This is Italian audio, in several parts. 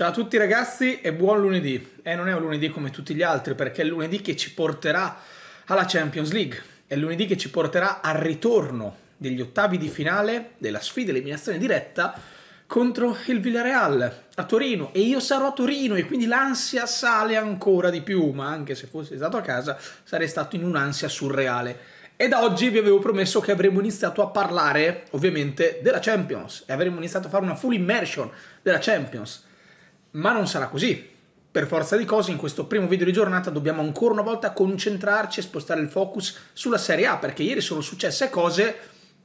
Ciao a tutti ragazzi e buon lunedì. E eh, non è un lunedì come tutti gli altri perché è lunedì che ci porterà alla Champions League, è lunedì che ci porterà al ritorno degli ottavi di finale della sfida eliminazione diretta contro il Villarreal a Torino e io sarò a Torino e quindi l'ansia sale ancora di più, ma anche se fossi stato a casa sarei stato in un'ansia surreale. E da oggi vi avevo promesso che avremmo iniziato a parlare, ovviamente, della Champions e avremmo iniziato a fare una full immersion della Champions ma non sarà così. Per forza di cose, in questo primo video di giornata dobbiamo ancora una volta concentrarci e spostare il focus sulla Serie A, perché ieri sono successe cose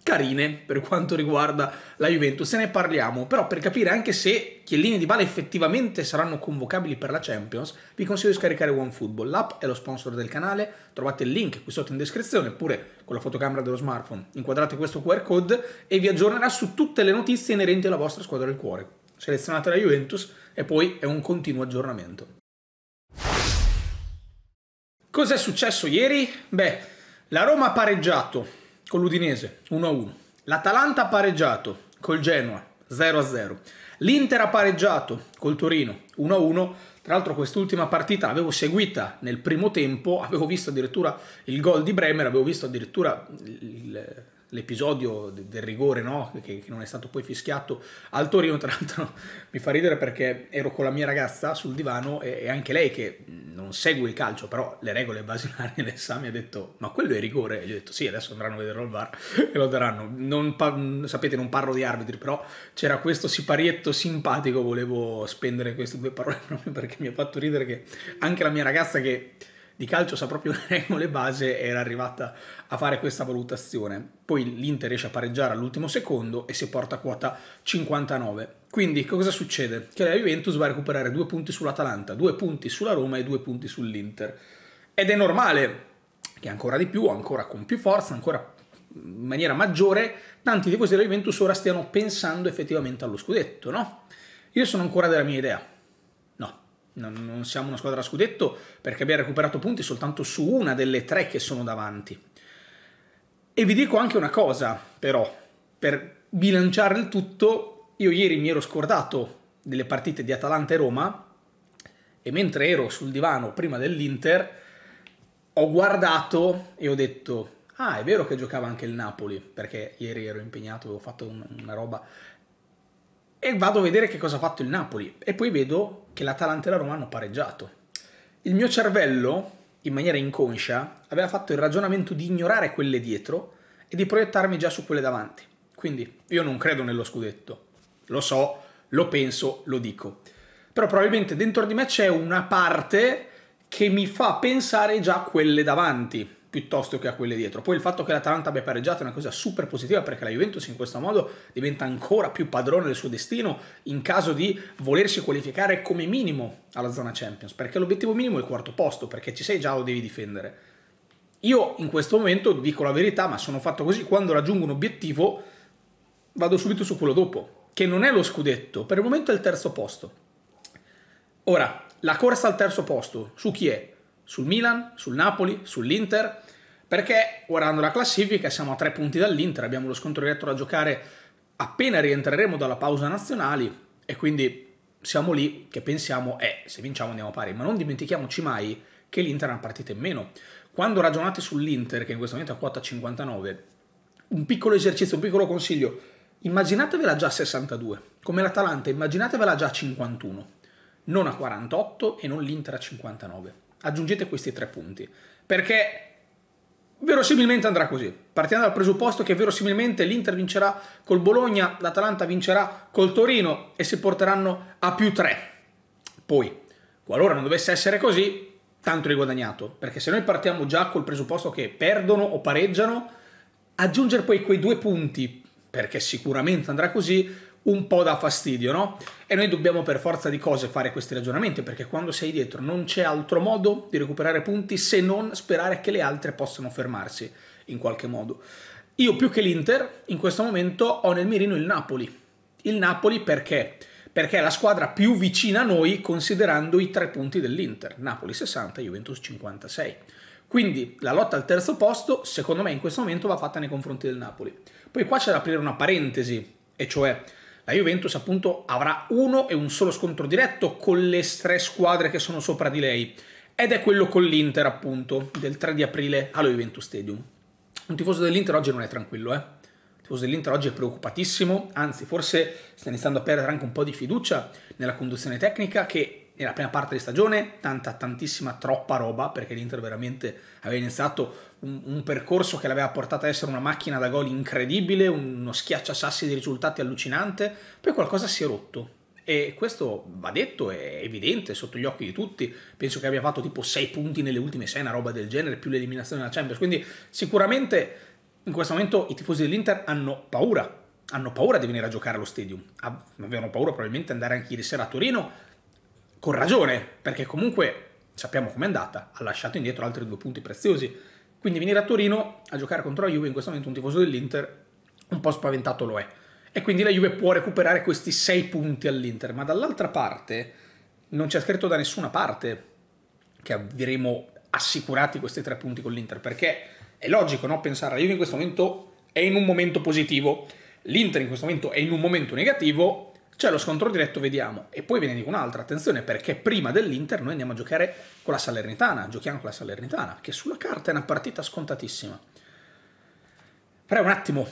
carine per quanto riguarda la Juventus, se ne parliamo, però per capire anche se Chiellini di Bale effettivamente saranno convocabili per la Champions, vi consiglio di scaricare OneFootball, l'app è lo sponsor del canale, trovate il link qui sotto in descrizione, oppure con la fotocamera dello smartphone inquadrate questo QR code e vi aggiornerà su tutte le notizie inerenti alla vostra squadra del cuore selezionata la Juventus e poi è un continuo aggiornamento. Cos'è successo ieri? Beh, la Roma ha pareggiato con l'Udinese 1-1, l'Atalanta ha pareggiato col Genoa 0-0, l'Inter ha pareggiato col Torino 1-1, tra l'altro quest'ultima partita l'avevo seguita nel primo tempo, avevo visto addirittura il gol di Bremer, avevo visto addirittura il l'episodio del rigore no? che, che, non è stato poi fischiato al Torino tra l'altro mi fa ridere perché ero con la mia ragazza sul divano e, e anche lei che non segue il calcio però le regole basilari sa mi ha detto ma quello è rigore e gli ho detto sì adesso andranno a vederlo al bar e lo daranno non sapete non parlo di arbitri però c'era questo siparietto simpatico volevo spendere queste due parole proprio perché mi ha fatto ridere che anche la mia ragazza che di calcio sa proprio le regole base, era arrivata a fare questa valutazione. Poi l'Inter riesce a pareggiare all'ultimo secondo e si porta a quota 59. Quindi cosa succede? Che la Juventus va a recuperare due punti sull'Atalanta, due punti sulla Roma e due punti sull'Inter. Ed è normale che ancora di più, ancora con più forza, ancora in maniera maggiore, tanti di tifosi della Juventus ora stiano pensando effettivamente allo scudetto, no? Io sono ancora della mia idea non, non siamo una squadra a scudetto perché abbiamo recuperato punti soltanto su una delle tre che sono davanti. E vi dico anche una cosa, però, per bilanciare il tutto, io ieri mi ero scordato delle partite di Atalanta e Roma e mentre ero sul divano prima dell'Inter ho guardato e ho detto ah è vero che giocava anche il Napoli perché ieri ero impegnato avevo fatto una roba e vado a vedere che cosa ha fatto il Napoli e poi vedo che l'Atalanta e la Roma hanno pareggiato. Il mio cervello, in maniera inconscia, aveva fatto il ragionamento di ignorare quelle dietro e di proiettarmi già su quelle davanti. Quindi io non credo nello scudetto, lo so, lo penso, lo dico. Però probabilmente dentro di me c'è una parte che mi fa pensare già a quelle davanti piuttosto che a quelle dietro. Poi il fatto che l'Atalanta abbia pareggiato è una cosa super positiva perché la Juventus in questo modo diventa ancora più padrone del suo destino in caso di volersi qualificare come minimo alla zona Champions, perché l'obiettivo minimo è il quarto posto, perché ci sei già lo devi difendere. Io in questo momento dico la verità, ma sono fatto così, quando raggiungo un obiettivo vado subito su quello dopo, che non è lo scudetto, per il momento è il terzo posto. Ora, la corsa al terzo posto, su chi è? Sul Milan, sul Napoli, sull'Inter? Perché guardando la classifica siamo a tre punti dall'Inter, abbiamo lo scontro diretto da giocare appena rientreremo dalla pausa nazionali e quindi siamo lì che pensiamo, eh, se vinciamo andiamo pari, ma non dimentichiamoci mai che l'Inter è una partita in meno. Quando ragionate sull'Inter, che in questo momento è a quota 59, un piccolo esercizio, un piccolo consiglio, immaginatevela già a 62, come l'Atalanta, immaginatevela già a 51, non a 48 e non l'Inter a 59. Aggiungete questi tre punti, perché Verosimilmente andrà così. Partiamo dal presupposto che verosimilmente l'Inter vincerà col Bologna, l'Atalanta vincerà col Torino e si porteranno a più 3. Poi, qualora non dovesse essere così, tanto riguadagnato, perché se noi partiamo già col presupposto che perdono o pareggiano, aggiungere poi quei due punti, perché sicuramente andrà così, un po' da fastidio, no? E noi dobbiamo per forza di cose fare questi ragionamenti perché quando sei dietro non c'è altro modo di recuperare punti se non sperare che le altre possano fermarsi in qualche modo. Io più che l'Inter in questo momento ho nel mirino il Napoli. Il Napoli perché? Perché è la squadra più vicina a noi considerando i tre punti dell'Inter. Napoli 60, Juventus 56. Quindi la lotta al terzo posto, secondo me in questo momento, va fatta nei confronti del Napoli. Poi qua c'è da aprire una parentesi, e cioè la Juventus appunto avrà uno e un solo scontro diretto con le tre squadre che sono sopra di lei ed è quello con l'Inter appunto del 3 di aprile allo Juventus Stadium. Un tifoso dell'Inter oggi non è tranquillo, eh. Un tifoso dell'Inter oggi è preoccupatissimo, anzi forse sta iniziando a perdere anche un po' di fiducia nella conduzione tecnica che nella prima parte di stagione tanta tantissima troppa roba perché l'Inter veramente aveva iniziato un, un percorso che l'aveva portata a essere una macchina da gol incredibile, uno schiacciasassi di risultati allucinante, poi qualcosa si è rotto. E questo va detto, è evidente, sotto gli occhi di tutti. Penso che abbia fatto tipo 6 punti nelle ultime 6, una roba del genere, più l'eliminazione della Champions. Quindi sicuramente in questo momento i tifosi dell'Inter hanno paura. Hanno paura di venire a giocare allo stadium. Avevano paura probabilmente di andare anche ieri sera a Torino, con ragione, perché comunque sappiamo com'è andata. Ha lasciato indietro altri due punti preziosi quindi venire a Torino a giocare contro la Juve in questo momento un tifoso dell'Inter un po' spaventato lo è. E quindi la Juve può recuperare questi sei punti all'Inter, ma dall'altra parte non c'è scritto da nessuna parte che avremo assicurati questi tre punti con l'Inter, perché è logico no? pensare che la Juve in questo momento è in un momento positivo, l'Inter in questo momento è in un momento negativo, c'è cioè, lo scontro diretto, vediamo. E poi ve ne dico un'altra, attenzione, perché prima dell'Inter noi andiamo a giocare con la Salernitana, giochiamo con la Salernitana, che sulla carta è una partita scontatissima. Però un attimo,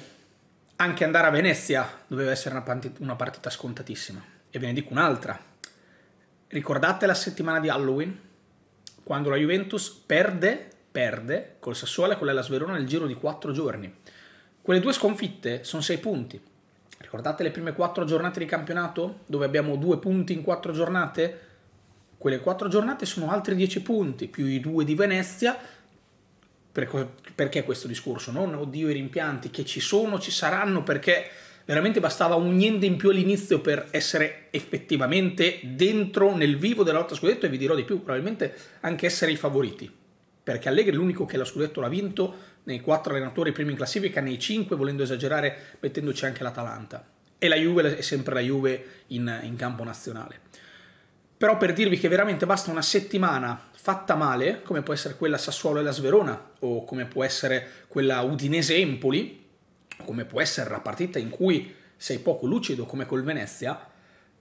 anche andare a Venezia doveva essere una partita, una partita scontatissima. E ve ne dico un'altra. Ricordate la settimana di Halloween? Quando la Juventus perde, perde, col Sassuolo e con la Sverona nel giro di 4 giorni. Quelle due sconfitte sono 6 punti Ricordate le prime quattro giornate di campionato dove abbiamo due punti in quattro giornate? Quelle quattro giornate sono altri dieci punti più i due di Venezia. Perché questo discorso? Non oddio i rimpianti che ci sono, ci saranno perché veramente bastava un niente in più all'inizio per essere effettivamente dentro nel vivo della lotta scudetto e vi dirò di più, probabilmente anche essere i favoriti perché Allegri è l'unico che lo scudetto l'ha vinto nei quattro allenatori primi in classifica, nei cinque volendo esagerare mettendoci anche l'Atalanta. E la Juve è sempre la Juve in, in campo nazionale. Però per dirvi che veramente basta una settimana fatta male, come può essere quella Sassuolo e la Sverona, o come può essere quella Udinese-Empoli, come può essere la partita in cui sei poco lucido come col Venezia,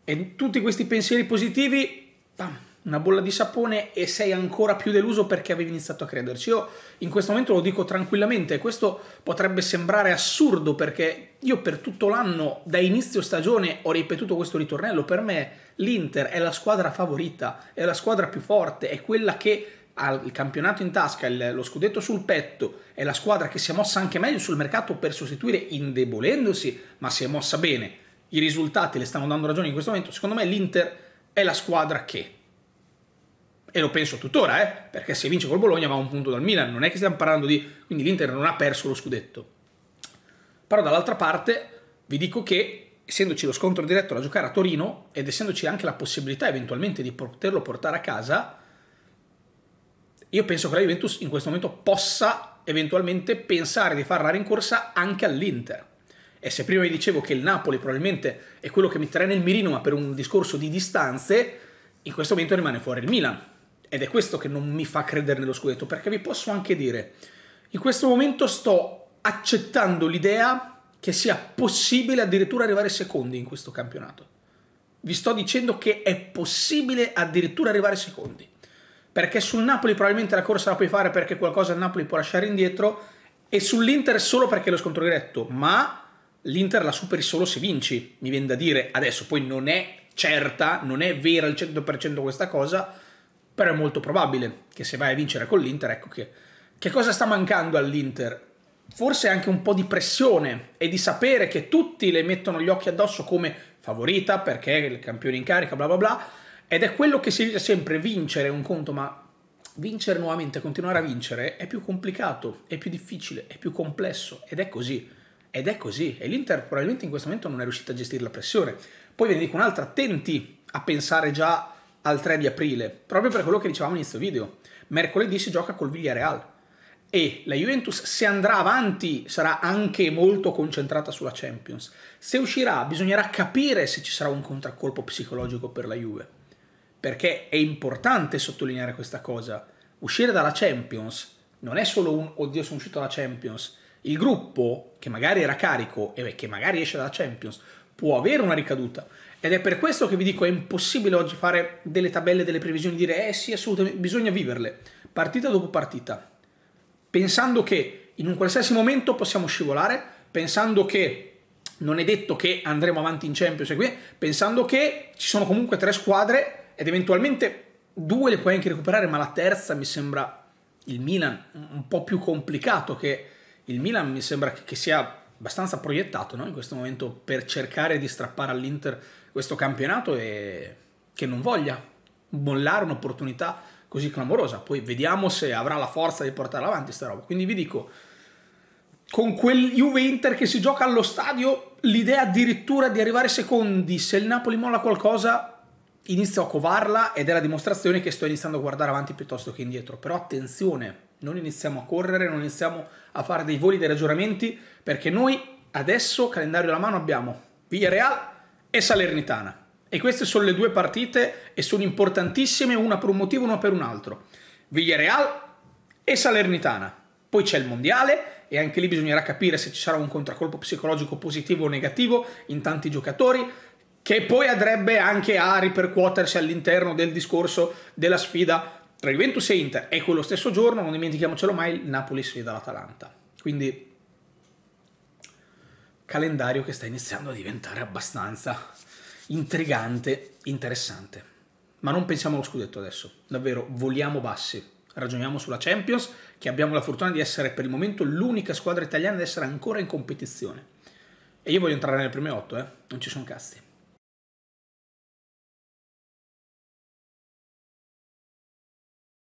e tutti questi pensieri positivi, bam, una bolla di sapone e sei ancora più deluso perché avevi iniziato a crederci. Io in questo momento lo dico tranquillamente, questo potrebbe sembrare assurdo perché io per tutto l'anno, da inizio stagione, ho ripetuto questo ritornello. Per me l'Inter è la squadra favorita, è la squadra più forte, è quella che ha il campionato in tasca, lo scudetto sul petto, è la squadra che si è mossa anche meglio sul mercato per sostituire indebolendosi, ma si è mossa bene. I risultati le stanno dando ragione in questo momento. Secondo me l'Inter è la squadra che e lo penso tuttora, eh, perché se vince col Bologna va un punto dal Milan, non è che stiamo parlando di... quindi l'Inter non ha perso lo scudetto. Però dall'altra parte vi dico che essendoci lo scontro diretto da giocare a Torino ed essendoci anche la possibilità eventualmente di poterlo portare a casa, io penso che la Juventus in questo momento possa eventualmente pensare di fare la rincorsa anche all'Inter. E se prima vi dicevo che il Napoli probabilmente è quello che mi terrà nel mirino, ma per un discorso di distanze, in questo momento rimane fuori il Milan ed è questo che non mi fa credere nello scudetto, perché vi posso anche dire, in questo momento sto accettando l'idea che sia possibile addirittura arrivare secondi in questo campionato. Vi sto dicendo che è possibile addirittura arrivare secondi, perché sul Napoli probabilmente la corsa la puoi fare perché qualcosa il Napoli può lasciare indietro e sull'Inter solo perché lo scontro diretto, ma l'Inter la superi solo se vinci, mi viene da dire adesso, poi non è certa, non è vera al 100% questa cosa, però è molto probabile che se vai a vincere con l'Inter, ecco che, che cosa sta mancando all'Inter? Forse anche un po' di pressione e di sapere che tutti le mettono gli occhi addosso come favorita perché è il campione in carica, bla bla bla, ed è quello che si dice sempre, vincere è un conto, ma vincere nuovamente, continuare a vincere è più complicato, è più difficile, è più complesso ed è così. Ed è così, e l'Inter probabilmente in questo momento non è riuscita a gestire la pressione. Poi ve ne dico un'altra, attenti a pensare già al 3 di aprile, proprio per quello che dicevamo inizio video. Mercoledì si gioca col Villarreal e la Juventus se andrà avanti sarà anche molto concentrata sulla Champions. Se uscirà bisognerà capire se ci sarà un contraccolpo psicologico per la Juve, perché è importante sottolineare questa cosa. Uscire dalla Champions non è solo un oddio sono uscito dalla Champions, il gruppo che magari era carico e che magari esce dalla Champions può avere una ricaduta. Ed è per questo che vi dico, è impossibile oggi fare delle tabelle, delle previsioni, dire eh sì, assolutamente, bisogna viverle, partita dopo partita, pensando che in un qualsiasi momento possiamo scivolare, pensando che non è detto che andremo avanti in Champions e qui, pensando che ci sono comunque tre squadre ed eventualmente due le puoi anche recuperare, ma la terza mi sembra il Milan un po' più complicato che il Milan mi sembra che sia abbastanza proiettato no? in questo momento per cercare di strappare all'Inter questo campionato e che non voglia mollare un'opportunità così clamorosa. Poi vediamo se avrà la forza di portarla avanti sta roba. Quindi vi dico, con quel Juve-Inter che si gioca allo stadio, l'idea addirittura di arrivare secondi, se il Napoli molla qualcosa, inizio a covarla ed è la dimostrazione che sto iniziando a guardare avanti piuttosto che indietro. Però attenzione, non iniziamo a correre, non iniziamo a fare dei voli, dei ragionamenti, perché noi adesso, calendario alla mano, abbiamo Villarreal e Salernitana. E queste sono le due partite e sono importantissime una per un motivo, una per un altro. Villarreal e Salernitana. Poi c'è il Mondiale e anche lì bisognerà capire se ci sarà un contraccolpo psicologico positivo o negativo in tanti giocatori, che poi andrebbe anche a ripercuotersi all'interno del discorso della sfida tra Juventus e Inter è quello stesso giorno, non dimentichiamocelo mai, il Napoli sfida l'Atalanta. Quindi calendario che sta iniziando a diventare abbastanza intrigante, interessante. Ma non pensiamo allo scudetto adesso, davvero, voliamo bassi. Ragioniamo sulla Champions, che abbiamo la fortuna di essere per il momento l'unica squadra italiana ad essere ancora in competizione. E io voglio entrare nelle prime otto, eh? Non ci sono casti.